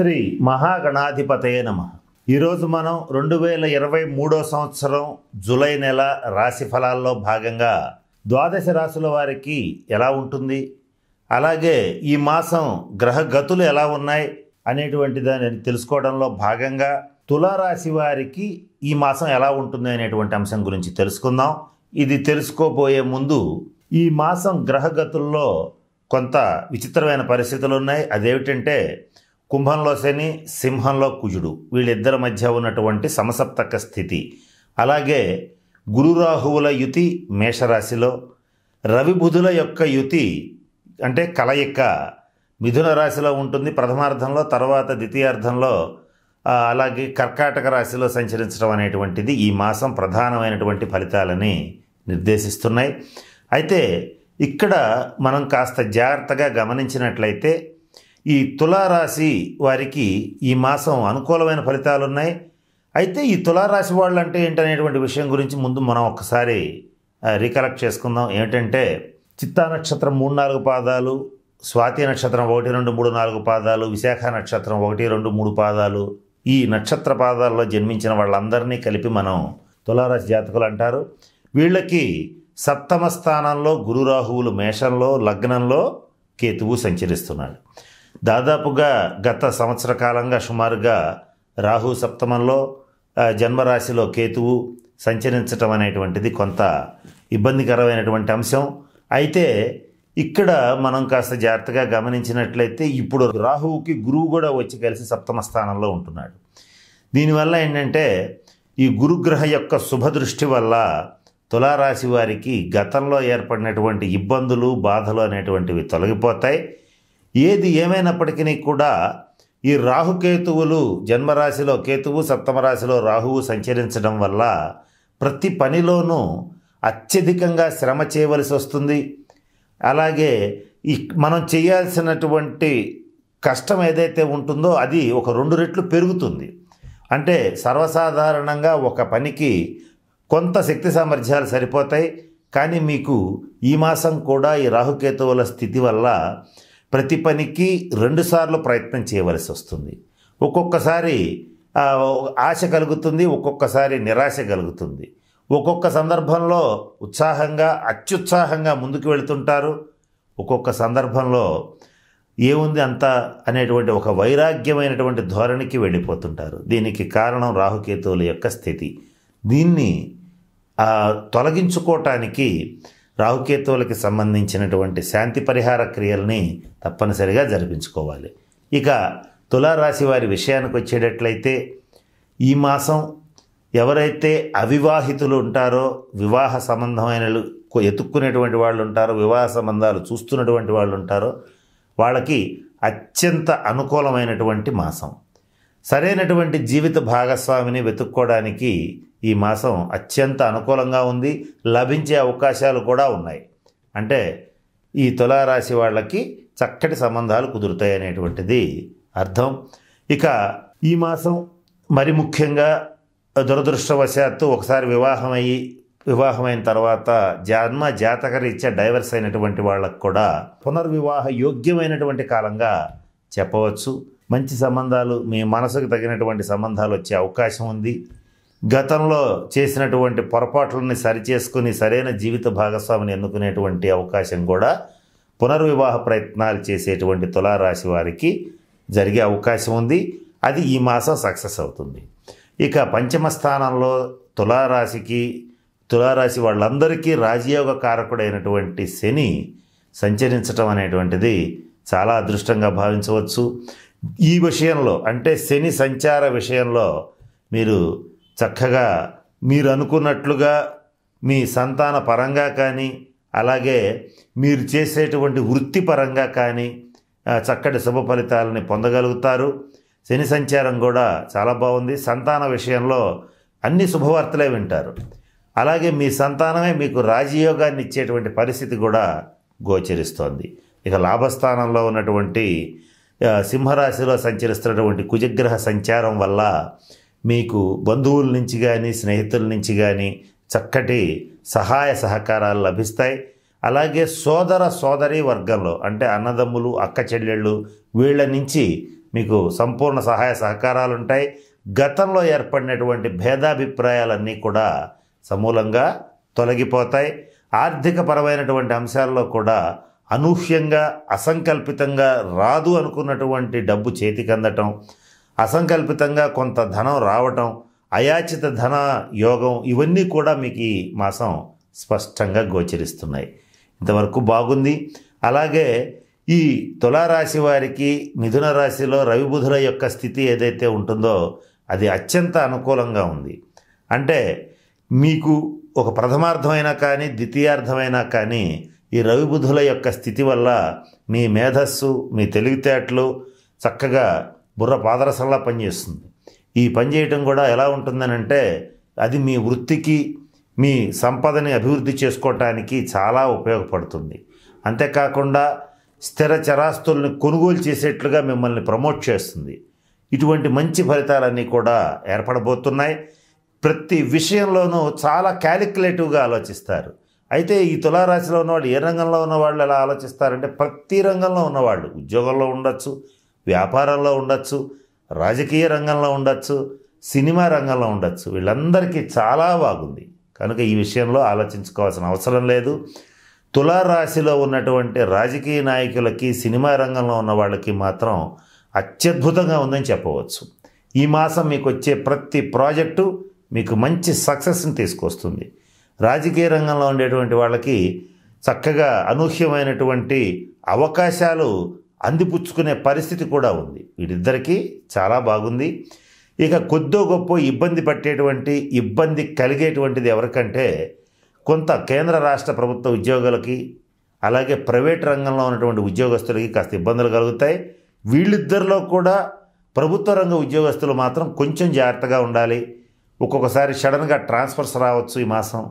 శ్రీ మహాగణాధిపతయ నమ ఈరోజు మనం రెండు వేల ఇరవై మూడో సంవత్సరం జూలై నెల రాశి ఫలాల్లో భాగంగా ద్వాదశ రాశుల వారికి ఎలా ఉంటుంది అలాగే ఈ మాసం గ్రహ గతులు ఎలా ఉన్నాయి అనేటువంటి దాన్ని తెలుసుకోవడంలో భాగంగా తులారాశి వారికి ఈ మాసం ఎలా ఉంటుంది అనేటువంటి అంశం గురించి తెలుసుకుందాం ఇది తెలుసుకోబోయే ముందు ఈ మాసం గ్రహగతుల్లో కొంత విచిత్రమైన పరిస్థితులు ఉన్నాయి అదేమిటంటే కుంభంలో శని సింహంలో కుజుడు వీళ్ళిద్దరి మధ్య ఉన్నటువంటి సమసప్తక స్థితి అలాగే గురురాహువుల యుతి మేషరాశిలో రవిబుధుల యొక్క యుతి అంటే కలయిక మిథున రాశిలో ఉంటుంది ప్రథమార్థంలో తర్వాత ద్వితీయార్థంలో అలాగే కర్కాటక రాశిలో సంచరించడం అనేటువంటిది ఈ మాసం ప్రధానమైనటువంటి ఫలితాలని నిర్దేశిస్తున్నాయి అయితే ఇక్కడ మనం కాస్త జాగ్రత్తగా గమనించినట్లయితే ఈ తులారాశి వారికి ఈ మాసం అనుకూలమైన ఫలితాలు ఉన్నాయి అయితే ఈ తులారాశి వాళ్ళు అంటే ఏంటనేటువంటి విషయం గురించి ముందు మనం ఒకసారి రికలెక్ట్ చేసుకుందాం ఏమిటంటే చిత్తా నక్షత్రం మూడు నాలుగు పాదాలు స్వాతి నక్షత్రం ఒకటి రెండు మూడు నాలుగు పాదాలు విశాఖ నక్షత్రం ఒకటి రెండు మూడు పాదాలు ఈ నక్షత్ర పాదాల్లో జన్మించిన వాళ్ళందరినీ కలిపి మనం తులారాశి జాతకులు అంటారు వీళ్ళకి సప్తమ స్థానంలో గురురాహువులు మేషంలో లగ్నంలో కేతువు సంచరిస్తున్నాడు దాదాపుగా గత సంవత్సర కాలంగా సుమారుగా రాహు సప్తమంలో జన్మరాశిలో కేతువు సంచరించటం అనేటువంటిది కొంత ఇబ్బందికరమైనటువంటి అంశం అయితే ఇక్కడ మనం కాస్త జాగ్రత్తగా గమనించినట్లయితే ఇప్పుడు రాహువుకి గురువు కూడా వచ్చి కలిసి సప్తమ స్థానంలో ఉంటున్నాడు దీనివల్ల ఏంటంటే ఈ గురుగ్రహ యొక్క శుభదృష్టి వల్ల తులారాశి వారికి గతంలో ఏర్పడినటువంటి ఇబ్బందులు బాధలు అనేటువంటివి తొలగిపోతాయి ఏది ఏమైనప్పటికీ కూడా ఈ రాహుకేతువులు జన్మరాశిలో కేతువు సప్తమరాశిలో రాహువు సంచరించడం వల్ల ప్రతి పనిలోనూ అత్యధికంగా శ్రమ చేయవలసి వస్తుంది అలాగే ఈ మనం చేయాల్సినటువంటి కష్టం ఏదైతే ఉంటుందో అది ఒక రెండు రెట్లు పెరుగుతుంది అంటే సర్వసాధారణంగా ఒక పనికి కొంత శక్తి సామర్థ్యాలు సరిపోతాయి కానీ మీకు ఈ మాసం కూడా ఈ రాహుకేతువుల స్థితి వల్ల ప్రతి పనికి రెండుసార్లు ప్రయత్నం చేయవలసి వస్తుంది ఒక్కొక్కసారి ఆశ కలుగుతుంది ఒక్కొక్కసారి నిరాశ కలుగుతుంది ఒక్కొక్క సందర్భంలో ఉత్సాహంగా అత్యుత్సాహంగా ముందుకు వెళుతుంటారు ఒక్కొక్క సందర్భంలో ఏముంది అంత అనేటువంటి ఒక వైరాగ్యమైనటువంటి ధోరణికి వెళ్ళిపోతుంటారు దీనికి కారణం రాహుకేతువుల యొక్క స్థితి దీన్ని తొలగించుకోవటానికి రాహుకేతువులకి సంబంధించినటువంటి శాంతి పరిహార క్రియల్ని తప్పనిసరిగా జరిపించుకోవాలి ఇక తులారాశి వారి విషయానికి వచ్చేటట్లయితే ఈ మాసం ఎవరైతే అవివాహితులు ఉంటారో వివాహ సంబంధమైన ఎతుక్కునేటువంటి వాళ్ళు ఉంటారో వివాహ సంబంధాలు చూస్తున్నటువంటి వాళ్ళు ఉంటారో వాళ్ళకి అత్యంత అనుకూలమైనటువంటి మాసం సరైనటువంటి జీవిత భాగస్వామిని వెతుక్కోవడానికి ఈ మాసం అత్యంత అనుకూలంగా ఉంది లభించే అవకాశాలు కూడా ఉన్నాయి అంటే ఈ తులారాశి వాళ్ళకి చక్కటి సంబంధాలు కుదురుతాయి అనేటువంటిది అర్థం ఇక ఈ మాసం మరి ముఖ్యంగా దురదృష్టవశాత్తు ఒకసారి వివాహం వివాహమైన తర్వాత జన్మ జాతకరీత్యా డైవర్స్ అయినటువంటి వాళ్ళకు కూడా పునర్వివాహ యోగ్యమైనటువంటి కాలంగా చెప్పవచ్చు మంచి సంబంధాలు మీ మనసుకు తగినటువంటి సంబంధాలు వచ్చే అవకాశం ఉంది గతంలో చేసినటువంటి పొరపాట్లని సరిచేసుకుని సరైన జీవిత భాగస్వామిని ఎన్నుకునేటువంటి అవకాశం కూడా పునర్వివాహ ప్రయత్నాలు చేసేటువంటి తులారాశి వారికి జరిగే అవకాశం ఉంది అది ఈ మాసం సక్సెస్ అవుతుంది ఇక పంచమ స్థానంలో తులారాశికి తులారాశి వాళ్ళందరికీ రాజయోగ కారకుడైనటువంటి శని సంచరించటం అనేటువంటిది చాలా అదృష్టంగా భావించవచ్చు ఈ విషయంలో అంటే శని సంచార విషయంలో మీరు చక్కగా మీరు అనుకున్నట్లుగా మీ సంతాన పరంగా కానీ అలాగే మీరు చేసేటువంటి వృత్తిపరంగా కానీ చక్కటి శుభ ఫలితాలని పొందగలుగుతారు శని సంచారం కూడా చాలా బాగుంది సంతాన విషయంలో అన్ని శుభవార్తలే వింటారు అలాగే మీ సంతానమే మీకు రాజయోగాన్ని ఇచ్చేటువంటి పరిస్థితి కూడా గోచరిస్తోంది ఇక లాభస్థానంలో ఉన్నటువంటి సింహరాశిలో సంచరిస్తున్నటువంటి కుజగ్రహ సంచారం వల్ల మీకు బంధువుల నుంచి కానీ స్నేహితుల నుంచి కానీ చక్కటి సహాయ సహకారాలు లభిస్తాయి అలాగే సోదర సోదరి వర్గంలో అంటే అన్నదమ్ములు అక్క చెల్లెళ్ళు వీళ్ళ నుంచి మీకు సంపూర్ణ సహాయ సహకారాలు ఉంటాయి గతంలో ఏర్పడినటువంటి భేదాభిప్రాయాలన్నీ కూడా సమూలంగా తొలగిపోతాయి ఆర్థిక పరమైనటువంటి అంశాల్లో కూడా అనూహ్యంగా అసంకల్పితంగా రాదు అనుకున్నటువంటి డబ్బు చేతికందటం అసంకల్పితంగా కొంత ధనం రావటం అయాచిత ధన యోగం ఇవన్నీ కూడా మీకు ఈ మాసం స్పష్టంగా గోచరిస్తున్నాయి ఇంతవరకు బాగుంది అలాగే ఈ తులారాశి వారికి మిథున రాశిలో రవిబుధుల యొక్క స్థితి ఏదైతే ఉంటుందో అది అత్యంత అనుకూలంగా ఉంది అంటే మీకు ఒక ప్రథమార్థమైనా కానీ ద్వితీయార్థమైనా కానీ ఈ రవిబుధుల యొక్క స్థితి వల్ల మీ మేధస్సు మీ తెలివితేటలు చక్కగా బుర్ర పాదరసంలా పనిచేస్తుంది ఈ పని చేయటం కూడా ఎలా అంటే అది మీ వృత్తికి మీ సంపదని అభివృద్ధి చేసుకోవటానికి చాలా ఉపయోగపడుతుంది అంతేకాకుండా స్థిర చరాస్తుల్ని కొనుగోలు చేసేట్లుగా మిమ్మల్ని ప్రమోట్ చేస్తుంది ఇటువంటి మంచి ఫలితాలన్నీ కూడా ఏర్పడబోతున్నాయి ప్రతి విషయంలోనూ చాలా క్యాలిక్యులేటివ్గా ఆలోచిస్తారు అయితే ఈ తులారాశిలో ఉన్నవాళ్ళు ఏ రంగంలో ఉన్నవాళ్ళు ఎలా ఆలోచిస్తారంటే ప్రతి రంగంలో ఉన్నవాళ్ళు ఉద్యోగంలో ఉండొచ్చు వ్యాపారంలో ఉండొచ్చు రాజకీయ రంగంలో ఉండొచ్చు సినిమా రంగంలో ఉండొచ్చు వీళ్ళందరికీ చాలా బాగుంది కనుక ఈ విషయంలో ఆలోచించుకోవాల్సిన అవసరం లేదు తులారాశిలో ఉన్నటువంటి రాజకీయ నాయకులకి సినిమా రంగంలో ఉన్న వాళ్ళకి మాత్రం అత్యద్భుతంగా ఉందని చెప్పవచ్చు ఈ మాసం మీకు వచ్చే ప్రతి ప్రాజెక్టు మీకు మంచి సక్సెస్ని తీసుకొస్తుంది రాజకీయ రంగంలో ఉండేటువంటి వాళ్ళకి చక్కగా అనూహ్యమైనటువంటి అవకాశాలు అందిపుచ్చుకునే పరిస్థితి కూడా ఉంది వీరిద్దరికీ చాలా బాగుంది ఇక కొద్దో గొప్ప ఇబ్బంది పట్టేటువంటి ఇబ్బంది కలిగేటువంటిది ఎవరికంటే కొంత కేంద్ర రాష్ట్ర ప్రభుత్వ ఉద్యోగులకి అలాగే ప్రైవేట్ రంగంలో ఉన్నటువంటి ఉద్యోగస్తులకి కాస్త ఇబ్బందులు కలుగుతాయి వీళ్ళిద్దరిలో కూడా ప్రభుత్వ రంగ ఉద్యోగస్తులు మాత్రం కొంచెం జాగ్రత్తగా ఉండాలి ఒక్కొక్కసారి సడన్గా ట్రాన్స్ఫర్స్ రావచ్చు ఈ మాసం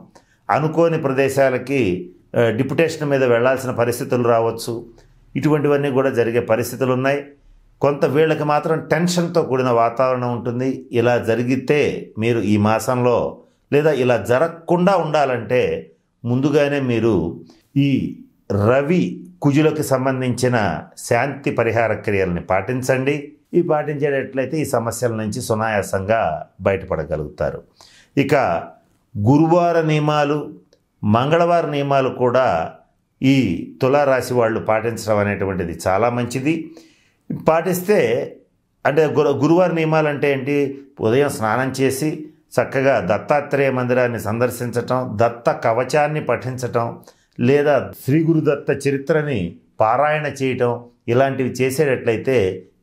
అనుకోని ప్రదేశాలకి డిప్యుటేషన్ మీద వెళ్లాల్సిన పరిస్థితులు రావచ్చు ఇటువంటివన్నీ కూడా జరిగే పరిస్థితులు ఉన్నాయి కొంత వీళ్ళకి మాత్రం టెన్షన్తో కూడిన వాతావరణం ఉంటుంది ఇలా జరిగితే మీరు ఈ మాసంలో లేదా ఇలా జరగకుండా ఉండాలంటే ముందుగానే మీరు ఈ రవి కుజులకు సంబంధించిన శాంతి పరిహార క్రియల్ని పాటించండి ఈ పాటించేటట్లయితే ఈ సమస్యల నుంచి సునాయాసంగా బయటపడగలుగుతారు ఇక గురువార నియమాలు మంగళవార నియమాలు కూడా ఈ తులారాశి వాళ్ళు పాటించడం అనేటువంటిది చాలా మంచిది పాటిస్తే అంటే గురు గురువారి నియమాలు అంటే ఏంటి ఉదయం స్నానం చేసి చక్కగా దత్తాత్రేయ మందిరాన్ని సందర్శించటం దత్త కవచాన్ని పఠించటం లేదా శ్రీ గురుదత్త చరిత్రని పారాయణ చేయటం ఇలాంటివి చేసేటట్లయితే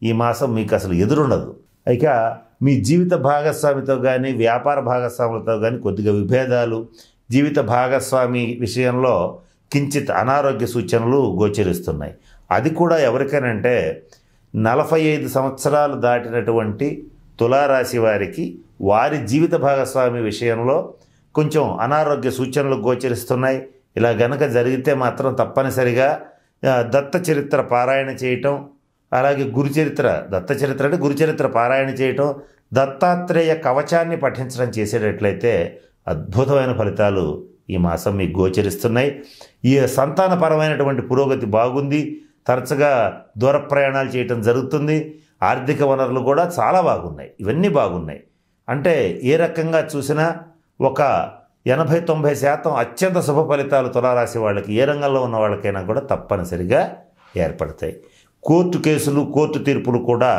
ఈ మాసం మీకు అసలు ఎదురుండదు ఇక మీ జీవిత భాగస్వామితో కానీ వ్యాపార భాగస్వాములతో కానీ కొద్దిగా విభేదాలు జీవిత భాగస్వామి విషయంలో కించిత్ అనారోగ్య సూచనలు గోచరిస్తున్నాయి అది కూడా ఎవరికనంటే నలభై ఐదు సంవత్సరాలు దాటినటువంటి తులారాశి వారికి వారి జీవిత భాగస్వామి విషయంలో కొంచెం అనారోగ్య సూచనలు గోచరిస్తున్నాయి ఇలా గనక జరిగితే మాత్రం తప్పనిసరిగా దత్త చరిత్ర పారాయణ చేయటం అలాగే గురుచరిత్ర దత్త చరిత్ర అంటే గురుచరిత్ర పారాయణ చేయటం దత్తాత్రేయ కవచాన్ని పఠించడం చేసేటట్లయితే అద్భుతమైన ఫలితాలు ఈ మాసం మీకు గోచరిస్తున్నాయి ఈ సంతానపరమైనటువంటి పురోగతి బాగుంది తరచుగా దూర ప్రయాణాలు చేయటం జరుగుతుంది ఆర్థిక వనరులు కూడా చాలా బాగున్నాయి ఇవన్నీ బాగున్నాయి అంటే ఏ రకంగా చూసినా ఒక ఎనభై తొంభై శాతం అత్యంత శుభ ఫలితాలు తులారాశి వాళ్ళకి ఏ రంగంలో ఉన్న వాళ్ళకైనా కూడా తప్పనిసరిగా ఏర్పడతాయి కోర్టు కేసులు కోర్టు తీర్పులు కూడా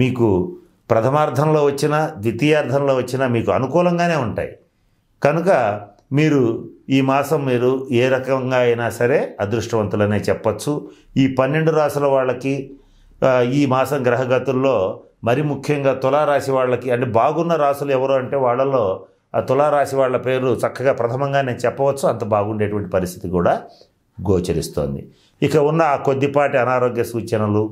మీకు ప్రథమార్థంలో వచ్చినా ద్వితీయార్థంలో వచ్చినా మీకు అనుకూలంగానే ఉంటాయి కనుక మీరు ఈ మాసం మీరు ఏ రకంగా అయినా సరే అదృష్టవంతులనే చెప్పచ్చు ఈ పన్నెండు రాసుల వాళ్ళకి ఈ మాసం గ్రహగతుల్లో మరి ముఖ్యంగా తులారాశి వాళ్ళకి అంటే బాగున్న రాసులు ఎవరు అంటే వాళ్ళలో ఆ తులారాశి వాళ్ళ పేరు చక్కగా ప్రథమంగా నేను చెప్పవచ్చు అంత బాగుండేటువంటి పరిస్థితి కూడా గోచరిస్తోంది ఇక ఉన్న ఆ కొద్దిపాటి అనారోగ్య సూచనలు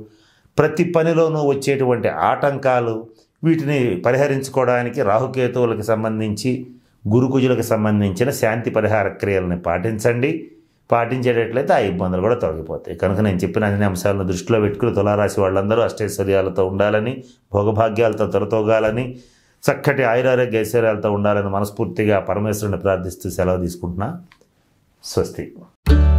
ప్రతి పనిలోనూ వచ్చేటువంటి ఆటంకాలు వీటిని పరిహరించుకోవడానికి రాహుకేతువులకు సంబంధించి గురుకుజులకు సంబంధించిన శాంతి పరిహార క్రియలను పాటించండి పాటించేటట్లయితే ఆ ఇబ్బందులు కూడా తొలగిపోతాయి కనుక నేను చెప్పిన అన్ని అంశాలను దృష్టిలో పెట్టుకుని తులారాశి వాళ్ళందరూ అష్టైశ్వర్యాలతో ఉండాలని భోగభాగ్యాలతో తొలతోగాలని చక్కటి ఆయురారోగ్య ఐశ్వర్యాలతో ఉండాలని మనస్ఫూర్తిగా పరమేశ్వరుని ప్రార్థిస్తూ సెలవు తీసుకుంటున్నా స్వస్తి